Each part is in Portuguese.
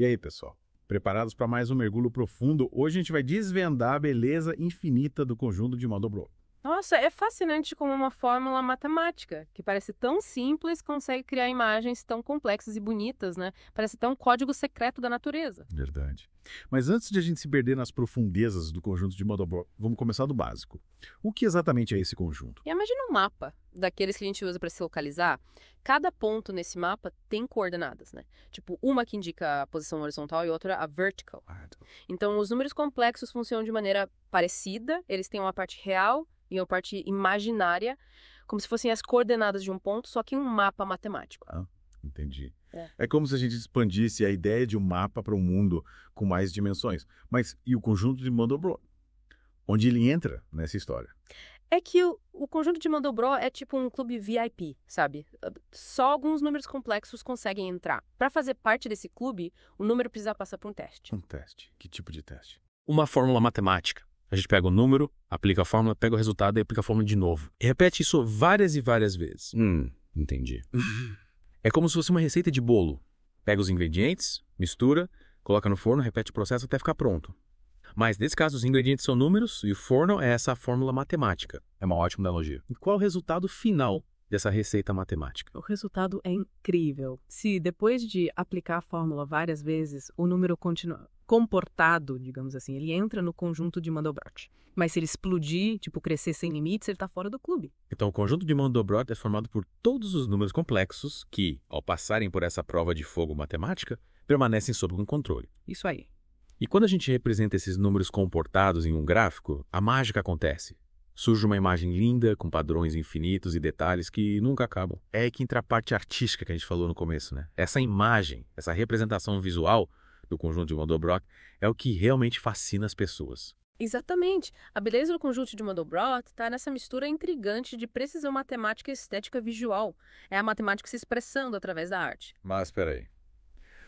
E aí, pessoal? Preparados para mais um mergulho profundo? Hoje a gente vai desvendar a beleza infinita do conjunto de Mandelbrot. Nossa, é fascinante como uma fórmula matemática, que parece tão simples, consegue criar imagens tão complexas e bonitas, né? Parece até um código secreto da natureza. Verdade. Mas antes de a gente se perder nas profundezas do conjunto de Mandelbrot, vamos começar do básico. O que exatamente é esse conjunto? Imagina um mapa daqueles que a gente usa para se localizar. Cada ponto nesse mapa tem coordenadas, né? Tipo, uma que indica a posição horizontal e outra a vertical. Ah, então. então, os números complexos funcionam de maneira parecida, eles têm uma parte real e uma parte imaginária, como se fossem as coordenadas de um ponto, só que um mapa matemático. Ah, entendi. É. é como se a gente expandisse a ideia de um mapa para um mundo com mais dimensões. Mas e o conjunto de Mandelbrot? Onde ele entra nessa história? É que o, o conjunto de Mandelbrot é tipo um clube VIP, sabe? Só alguns números complexos conseguem entrar. Para fazer parte desse clube, o número precisa passar por um teste. Um teste. Que tipo de teste? Uma fórmula matemática. A gente pega o número, aplica a fórmula, pega o resultado e aplica a fórmula de novo. E repete isso várias e várias vezes. Hum, entendi. é como se fosse uma receita de bolo. Pega os ingredientes, mistura, coloca no forno, repete o processo até ficar pronto. Mas nesse caso, os ingredientes são números e o forno é essa fórmula matemática. É uma ótima analogia. E qual é o resultado final dessa receita matemática. O resultado é incrível. Se depois de aplicar a fórmula várias vezes, o número continua comportado, digamos assim, ele entra no conjunto de Mandelbrot. Mas se ele explodir, tipo crescer sem limites, ele está fora do clube. Então o conjunto de Mandelbrot é formado por todos os números complexos que, ao passarem por essa prova de fogo matemática, permanecem sob um controle. Isso aí. E quando a gente representa esses números comportados em um gráfico, a mágica acontece. Surge uma imagem linda, com padrões infinitos e detalhes que nunca acabam. É aí que entra a parte artística que a gente falou no começo, né? Essa imagem, essa representação visual do conjunto de Mandelbrot é o que realmente fascina as pessoas. Exatamente. A beleza do conjunto de Mandelbrot está nessa mistura intrigante de precisão matemática e estética visual. É a matemática se expressando através da arte. Mas peraí,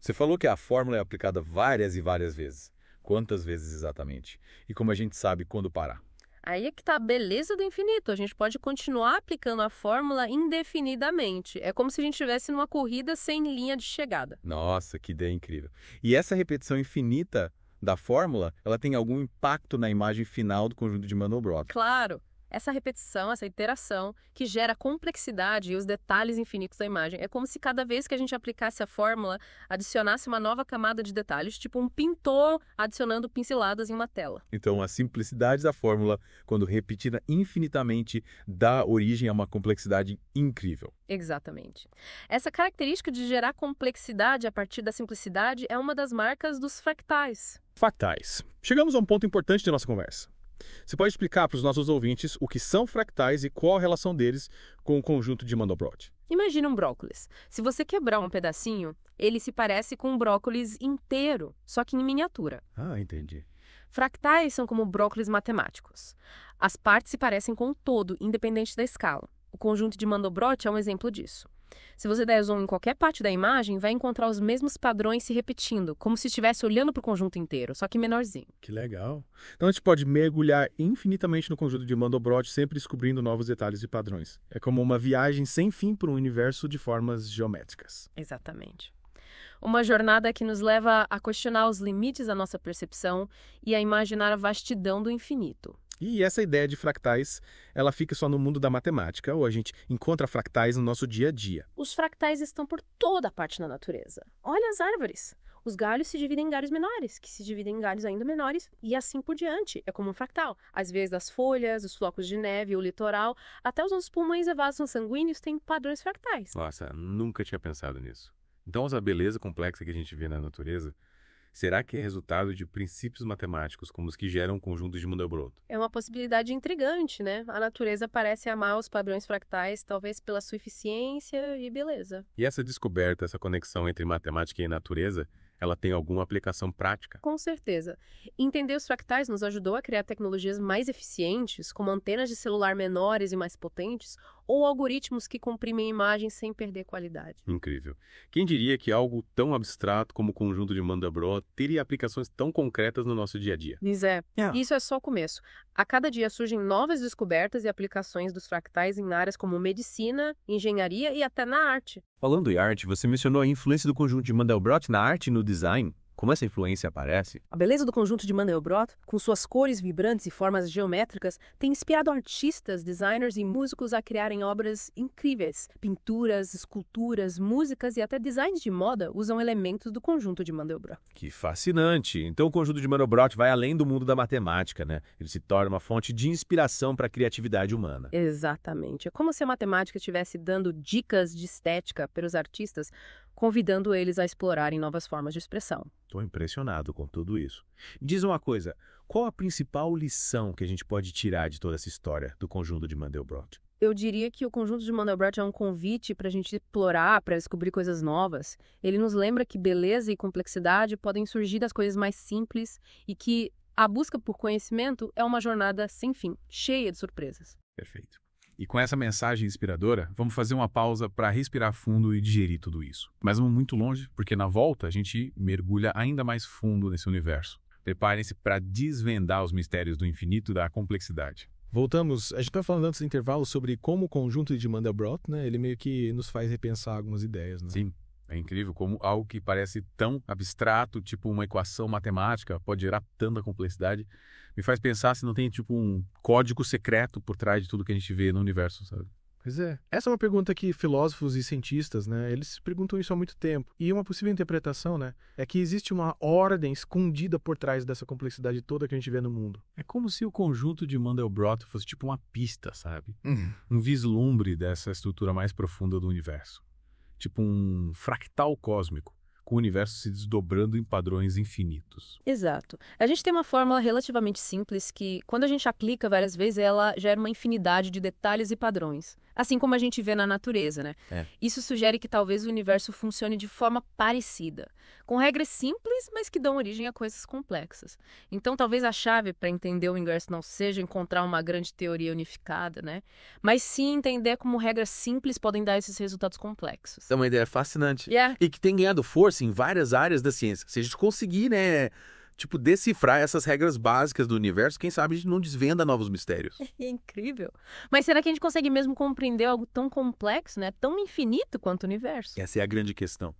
Você falou que a fórmula é aplicada várias e várias vezes. Quantas vezes exatamente? E como a gente sabe quando parar? Aí é que está a beleza do infinito. A gente pode continuar aplicando a fórmula indefinidamente. É como se a gente estivesse numa corrida sem linha de chegada. Nossa, que ideia incrível. E essa repetição infinita da fórmula, ela tem algum impacto na imagem final do conjunto de Mandelbrot? Claro. Essa repetição, essa iteração, que gera a complexidade e os detalhes infinitos da imagem. É como se cada vez que a gente aplicasse a fórmula, adicionasse uma nova camada de detalhes, tipo um pintor adicionando pinceladas em uma tela. Então, a simplicidade da fórmula, quando repetida infinitamente, dá origem a uma complexidade incrível. Exatamente. Essa característica de gerar complexidade a partir da simplicidade é uma das marcas dos fractais. Fractais. Chegamos a um ponto importante da nossa conversa você pode explicar para os nossos ouvintes o que são fractais e qual a relação deles com o conjunto de Mandelbrot? Imagina um brócolis. Se você quebrar um pedacinho, ele se parece com um brócolis inteiro, só que em miniatura. Ah, entendi. Fractais são como brócolis matemáticos. As partes se parecem com o todo, independente da escala. O conjunto de Mandelbrot é um exemplo disso. Se você der zoom em qualquer parte da imagem, vai encontrar os mesmos padrões se repetindo, como se estivesse olhando para o conjunto inteiro, só que menorzinho. Que legal. Então a gente pode mergulhar infinitamente no conjunto de Mandelbrot, sempre descobrindo novos detalhes e padrões. É como uma viagem sem fim para um universo de formas geométricas. Exatamente. Uma jornada que nos leva a questionar os limites da nossa percepção e a imaginar a vastidão do infinito. E essa ideia de fractais, ela fica só no mundo da matemática, ou a gente encontra fractais no nosso dia a dia. Os fractais estão por toda parte na natureza. Olha as árvores. Os galhos se dividem em galhos menores, que se dividem em galhos ainda menores, e assim por diante. É como um fractal. Às vezes, as folhas, os flocos de neve, o litoral, até os nossos pulmões e vasos sanguíneos têm padrões fractais. Nossa, nunca tinha pensado nisso. Então, essa beleza complexa que a gente vê na natureza Será que é resultado de princípios matemáticos, como os que geram conjuntos de Mandelbrot? É uma possibilidade intrigante, né? A natureza parece amar os padrões fractais, talvez pela sua eficiência e beleza. E essa descoberta, essa conexão entre matemática e natureza, ela tem alguma aplicação prática? Com certeza. Entender os fractais nos ajudou a criar tecnologias mais eficientes, como antenas de celular menores e mais potentes, ou algoritmos que comprimem imagens sem perder qualidade. Incrível. Quem diria que algo tão abstrato como o conjunto de Mandelbrot teria aplicações tão concretas no nosso dia a dia? Pois é. Yeah. É. Isso é só o começo. A cada dia surgem novas descobertas e aplicações dos fractais em áreas como medicina, engenharia e até na arte. Falando em arte, você mencionou a influência do conjunto de Mandelbrot na arte e no design. Como essa influência aparece? A beleza do conjunto de Mandelbrot, com suas cores vibrantes e formas geométricas, tem inspirado artistas, designers e músicos a criarem obras incríveis. Pinturas, esculturas, músicas e até designs de moda usam elementos do conjunto de Mandelbrot. Que fascinante! Então o conjunto de Mandelbrot vai além do mundo da matemática, né? Ele se torna uma fonte de inspiração para a criatividade humana. Exatamente. É como se a matemática estivesse dando dicas de estética para os artistas, convidando eles a explorarem novas formas de expressão. Estou impressionado com tudo isso. Diz uma coisa, qual a principal lição que a gente pode tirar de toda essa história do conjunto de Mandelbrot? eu diria que o conjunto de Mandelbrot é um convite para a gente explorar, para descobrir coisas novas. Ele nos lembra que beleza e complexidade podem surgir das coisas mais simples e que a busca por conhecimento é uma jornada sem fim, cheia de surpresas. Perfeito. E com essa mensagem inspiradora, vamos fazer uma pausa para respirar fundo e digerir tudo isso. Mas vamos muito longe, porque na volta a gente mergulha ainda mais fundo nesse universo. Preparem-se para desvendar os mistérios do infinito da complexidade. Voltamos. A gente estava falando antes do intervalo sobre como o conjunto de Mandelbrot, né, ele meio que nos faz repensar algumas ideias, né? Sim. É incrível como algo que parece tão abstrato, tipo uma equação matemática, pode gerar tanta complexidade me faz pensar se não tem, tipo, um código secreto por trás de tudo que a gente vê no universo, sabe? Pois é. Essa é uma pergunta que filósofos e cientistas, né, eles se perguntam isso há muito tempo. E uma possível interpretação, né, é que existe uma ordem escondida por trás dessa complexidade toda que a gente vê no mundo. É como se o conjunto de Mandelbrot fosse tipo uma pista, sabe? Uhum. Um vislumbre dessa estrutura mais profunda do universo. Tipo um fractal cósmico com o universo se desdobrando em padrões infinitos. Exato. A gente tem uma fórmula relativamente simples que, quando a gente aplica várias vezes, ela gera uma infinidade de detalhes e padrões. Assim como a gente vê na natureza, né? É. Isso sugere que talvez o universo funcione de forma parecida, com regras simples, mas que dão origem a coisas complexas. Então, talvez a chave para entender o universo não seja encontrar uma grande teoria unificada, né? Mas sim entender como regras simples podem dar esses resultados complexos. É uma ideia fascinante. Yeah. E que tem ganhado força assim em várias áreas da ciência. Se a gente conseguir, né, tipo, decifrar essas regras básicas do universo, quem sabe a gente não desvenda novos mistérios. É incrível. Mas será que a gente consegue mesmo compreender algo tão complexo, né, tão infinito quanto o universo? Essa é a grande questão.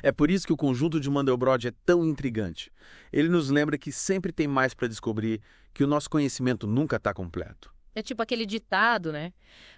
É por isso que o conjunto de Mandelbrot é tão intrigante. Ele nos lembra que sempre tem mais para descobrir, que o nosso conhecimento nunca está completo. É tipo aquele ditado, né?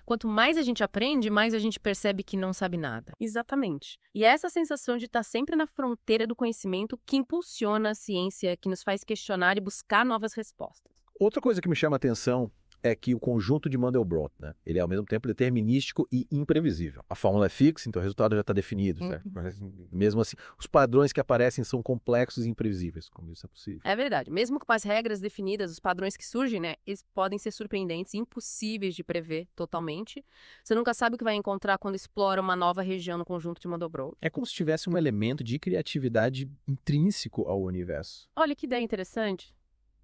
Quanto mais a gente aprende, mais a gente percebe que não sabe nada. Exatamente. E é essa sensação de estar sempre na fronteira do conhecimento que impulsiona a ciência, que nos faz questionar e buscar novas respostas. Outra coisa que me chama a atenção é que o conjunto de Mandelbrot, né, ele é ao mesmo tempo determinístico e imprevisível. A fórmula é fixa, então o resultado já está definido, uhum. certo? Mas, mesmo assim, os padrões que aparecem são complexos e imprevisíveis, como isso é possível. É verdade. Mesmo com as regras definidas, os padrões que surgem, né, eles podem ser surpreendentes, impossíveis de prever totalmente. Você nunca sabe o que vai encontrar quando explora uma nova região no conjunto de Mandelbrot. É como se tivesse um elemento de criatividade intrínseco ao universo. Olha que ideia interessante.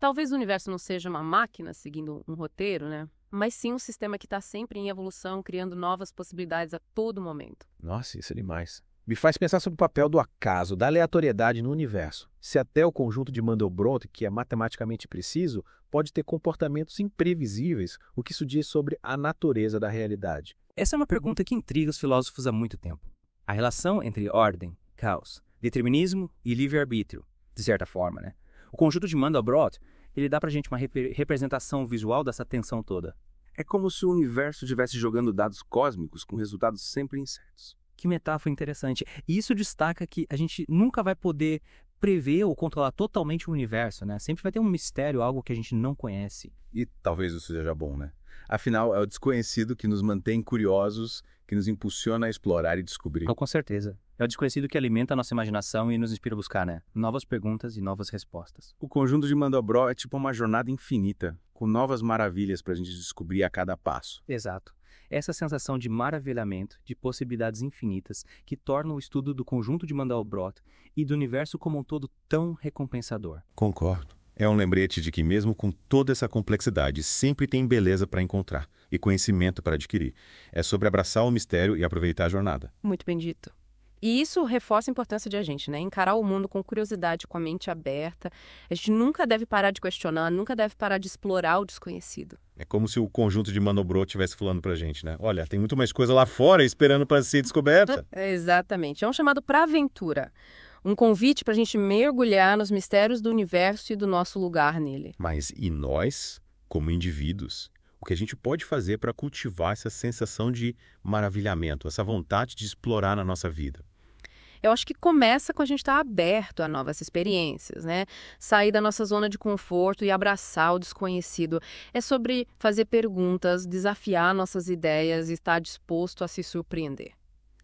Talvez o universo não seja uma máquina seguindo um roteiro, né? Mas sim um sistema que está sempre em evolução, criando novas possibilidades a todo momento. Nossa, isso é demais. Me faz pensar sobre o papel do acaso, da aleatoriedade no universo. Se até o conjunto de Mandelbrot, que é matematicamente preciso, pode ter comportamentos imprevisíveis, o que isso diz sobre a natureza da realidade. Essa é uma pergunta que intriga os filósofos há muito tempo. A relação entre ordem, caos, determinismo e livre-arbítrio, de certa forma, né? O conjunto de Mandelbrot ele dá pra gente uma rep representação visual dessa tensão toda. É como se o universo estivesse jogando dados cósmicos com resultados sempre incertos. Que metáfora interessante. E isso destaca que a gente nunca vai poder prever ou controlar totalmente o universo, né? Sempre vai ter um mistério, algo que a gente não conhece. E talvez isso seja bom, né? Afinal, é o desconhecido que nos mantém curiosos, que nos impulsiona a explorar e descobrir. Oh, com certeza. É o desconhecido que alimenta a nossa imaginação e nos inspira a buscar, né? Novas perguntas e novas respostas. O conjunto de Mandobró é tipo uma jornada infinita, com novas maravilhas para a gente descobrir a cada passo. Exato. Essa sensação de maravilhamento, de possibilidades infinitas, que torna o estudo do conjunto de Mandelbrot e do universo como um todo tão recompensador. Concordo. É um lembrete de que, mesmo com toda essa complexidade, sempre tem beleza para encontrar e conhecimento para adquirir. É sobre abraçar o mistério e aproveitar a jornada. Muito bendito. E isso reforça a importância de a gente, né? Encarar o mundo com curiosidade, com a mente aberta. A gente nunca deve parar de questionar, nunca deve parar de explorar o desconhecido. É como se o conjunto de Manobro estivesse falando pra gente, né? Olha, tem muito mais coisa lá fora esperando para ser descoberta. Exatamente. É um chamado pra aventura. Um convite pra gente mergulhar nos mistérios do universo e do nosso lugar nele. Mas e nós, como indivíduos? O que a gente pode fazer para cultivar essa sensação de maravilhamento, essa vontade de explorar na nossa vida? eu acho que começa com a gente estar tá aberto a novas experiências, né? Sair da nossa zona de conforto e abraçar o desconhecido. É sobre fazer perguntas, desafiar nossas ideias e estar disposto a se surpreender.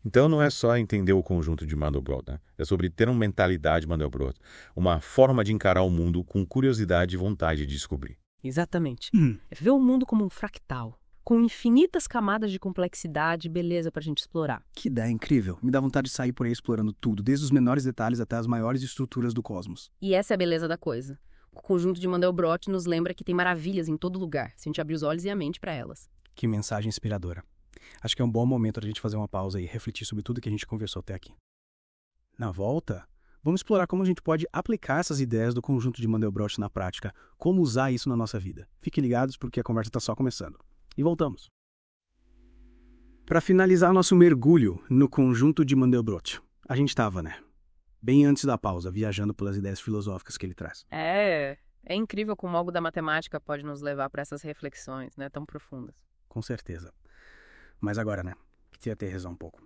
Então não é só entender o conjunto de Mandelbrot, né? é sobre ter uma mentalidade Mandelbrot, uma forma de encarar o mundo com curiosidade e vontade de descobrir. Exatamente. Hum. É ver o mundo como um fractal, com infinitas camadas de complexidade e beleza para a gente explorar. Que ideia incrível! Me dá vontade de sair por aí explorando tudo, desde os menores detalhes até as maiores estruturas do cosmos. E essa é a beleza da coisa. O conjunto de Mandelbrot nos lembra que tem maravilhas em todo lugar, se a gente abrir os olhos e a mente para elas. Que mensagem inspiradora. Acho que é um bom momento a gente fazer uma pausa e refletir sobre tudo que a gente conversou até aqui. Na volta, vamos explorar como a gente pode aplicar essas ideias do conjunto de Mandelbrot na prática, como usar isso na nossa vida. Fiquem ligados porque a conversa está só começando e voltamos. Para finalizar nosso mergulho no conjunto de Mandelbrot, a gente estava, né? Bem antes da pausa, viajando pelas ideias filosóficas que ele traz. É, é incrível como algo da matemática pode nos levar para essas reflexões, né, tão profundas. Com certeza. Mas agora, né, que ter rezar um pouco.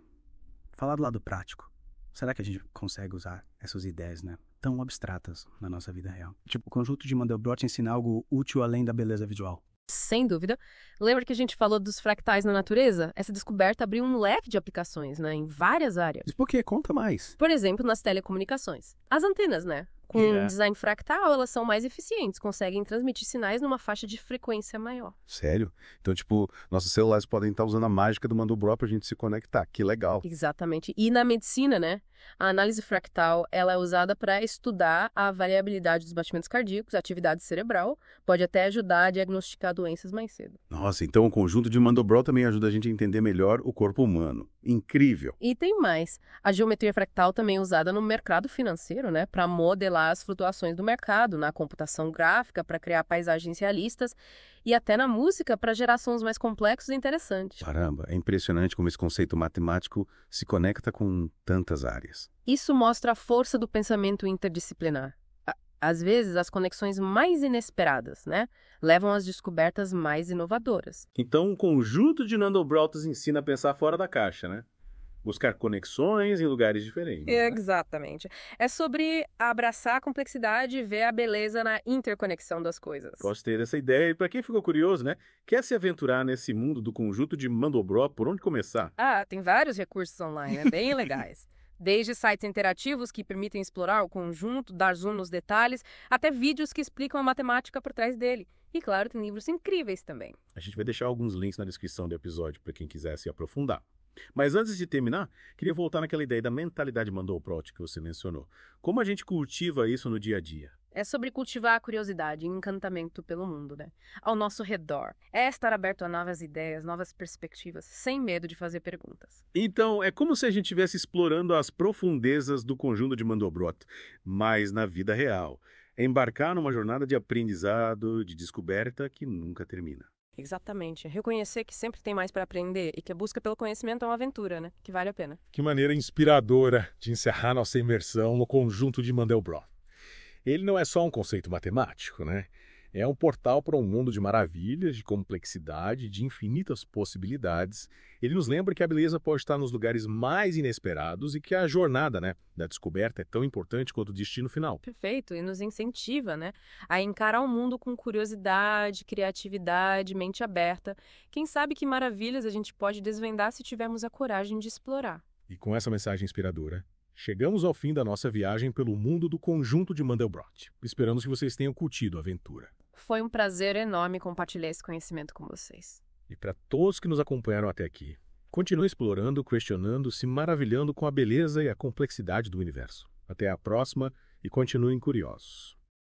Falar do lado prático. Será que a gente consegue usar essas ideias, né, tão abstratas na nossa vida real? Tipo, o conjunto de Mandelbrot ensina algo útil além da beleza visual. Sem dúvida. Lembra que a gente falou dos fractais na natureza? Essa descoberta abriu um leque de aplicações, né, em várias áreas. Mas por quê? Conta mais. Por exemplo, nas telecomunicações. As antenas, né? com yeah. É. um design fractal, elas são mais eficientes, conseguem transmitir sinais numa faixa de frequência maior. Sério? Então, tipo, nossos celulares podem estar usando a mágica do Mandelbrot para a gente se conectar. Que legal. Exatamente. E na medicina, né? A análise fractal, ela é usada para estudar a variabilidade dos batimentos cardíacos, atividade cerebral, pode até ajudar a diagnosticar doenças mais cedo. Nossa, então o conjunto de Mandelbrot também ajuda a gente a entender melhor o corpo humano incrível. E tem mais. A geometria fractal também é usada no mercado financeiro, né, para modelar as flutuações do mercado, na computação gráfica para criar paisagens realistas e até na música para gerar sons mais complexos e interessantes. Caramba, é impressionante como esse conceito matemático se conecta com tantas áreas. Isso mostra a força do pensamento interdisciplinar. Às vezes, as conexões mais inesperadas, né, levam às descobertas mais inovadoras. Então, um conjunto de Nandobrautas ensina a pensar fora da caixa, né? Buscar conexões em lugares diferentes. né? Exatamente. É sobre abraçar a complexidade e ver a beleza na interconexão das coisas. Gostei dessa ideia. E para quem ficou curioso, né? Quer se aventurar nesse mundo do conjunto de Mandobró, por onde começar? Ah, tem vários recursos online, né? Bem legais. Desde sites interativos que permitem explorar o conjunto, dar zoom nos detalhes, até vídeos que explicam a matemática por trás dele. E claro, tem livros incríveis também. A gente vai deixar alguns links na descrição do episódio para quem quiser se aprofundar. Mas antes de terminar, queria voltar naquela ideia da mentalidade mandou pro que você mencionou. Como a gente cultiva isso no dia a dia? É sobre cultivar a curiosidade e encantamento pelo mundo, né? Ao nosso redor. É estar aberto a novas ideias, novas perspectivas, sem medo de fazer perguntas. Então, é como se a gente estivesse explorando as profundezas do conjunto de Mandelbrot, mas na vida real. É embarcar numa jornada de aprendizado, de descoberta que nunca termina. Exatamente. É reconhecer que sempre tem mais para aprender e que a busca pelo conhecimento é uma aventura, né? Que vale a pena. Que maneira inspiradora de encerrar nossa imersão no conjunto de Mandelbrot ele não é só um conceito matemático, né? É um portal para um mundo de maravilhas, de complexidade, de infinitas possibilidades. Ele nos lembra que a beleza pode estar nos lugares mais inesperados e que a jornada, né, da descoberta é tão importante quanto o destino final. Perfeito, e nos incentiva, né, a encarar o mundo com curiosidade, criatividade, mente aberta. Quem sabe que maravilhas a gente pode desvendar se tivermos a coragem de explorar. E com essa mensagem inspiradora, Chegamos ao fim da nossa viagem pelo mundo do conjunto de Mandelbrot. Esperamos que vocês tenham curtido a aventura. Foi um prazer enorme compartilhar esse conhecimento com vocês. E para todos que nos acompanharam até aqui, continue explorando, questionando, se maravilhando com a beleza e a complexidade do universo. Até a próxima e continuem curiosos.